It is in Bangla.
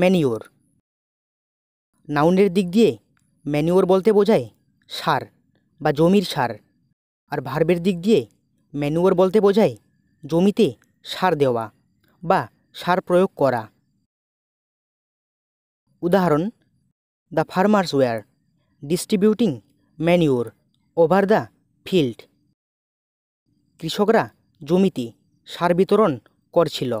ম্যানিওর নাউনের দিক দিয়ে ম্যানিওর বলতে বোঝায় সার বা জমির সার আর ভার্বের দিক দিয়ে ম্যানুয়ার বলতে বোঝায় জমিতে সার দেওয়া বা সার প্রয়োগ করা উদাহরণ the farmers were distributing manure over the field কৃষকরা জমিতে সার বিতরণ করছিল